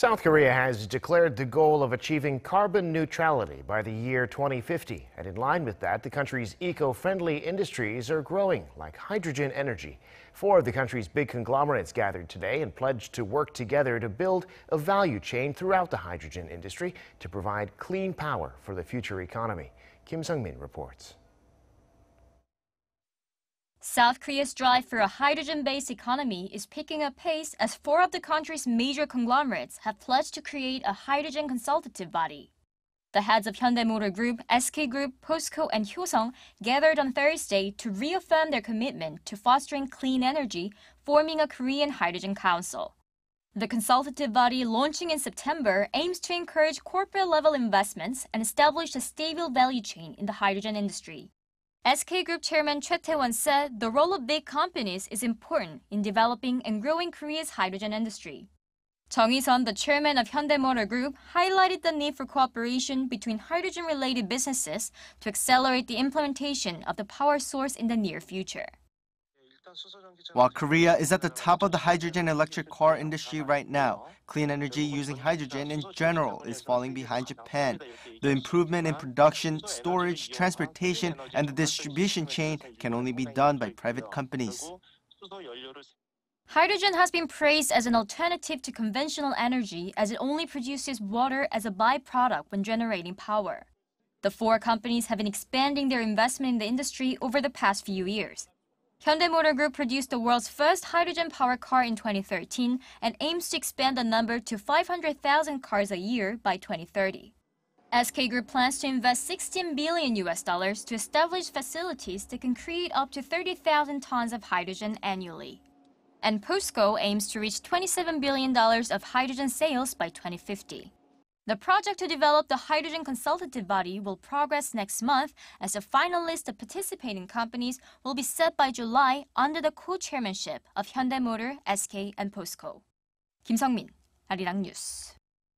South Korea has declared the goal of achieving carbon neutrality by the year 2050. And in line with that, the country's eco friendly industries are growing, like hydrogen energy. Four of the country's big conglomerates gathered today and pledged to work together to build a value chain throughout the hydrogen industry to provide clean power for the future economy. Kim Sung min reports. South Korea's drive for a hydrogen based economy is picking up pace as four of the country's major conglomerates have pledged to create a hydrogen consultative body. The heads of Hyundai Motor Group, SK Group, POSCO, and Hyosung gathered on Thursday to reaffirm their commitment to fostering clean energy, forming a Korean Hydrogen Council. The consultative body launching in September aims to encourage corporate level investments and establish a stable value chain in the hydrogen industry. SK Group Chairman Choi Tae-won said the role of big companies is important in developing and growing Korea's hydrogen industry. Jung Hee-sun, the chairman of Hyundai Motor Group, highlighted the need for cooperation between hydrogen-related businesses to accelerate the implementation of the power source in the near future. While Korea is at the top of the hydrogen electric car industry right now, clean energy using hydrogen in general is falling behind Japan. The improvement in production, storage, transportation, and the distribution chain can only be done by private companies. Hydrogen has been praised as an alternative to conventional energy as it only produces water as a byproduct when generating power. The four companies have been expanding their investment in the industry over the past few years. Hyundai Motor Group produced the world's first hydrogen-powered car in 2013 and aims to expand the number to 500,000 cars a year by 2030. SK Group plans to invest 16 billion US dollars to establish facilities that can create up to 30,000 tons of hydrogen annually. And POSCO aims to reach $27 billion of hydrogen sales by 2050. The project to develop the hydrogen consultative body will progress next month as a final list of participating companies will be set by July under the co-chairmanship of Hyundai Motor, SK and POSCO. Sung-min, Arirang News.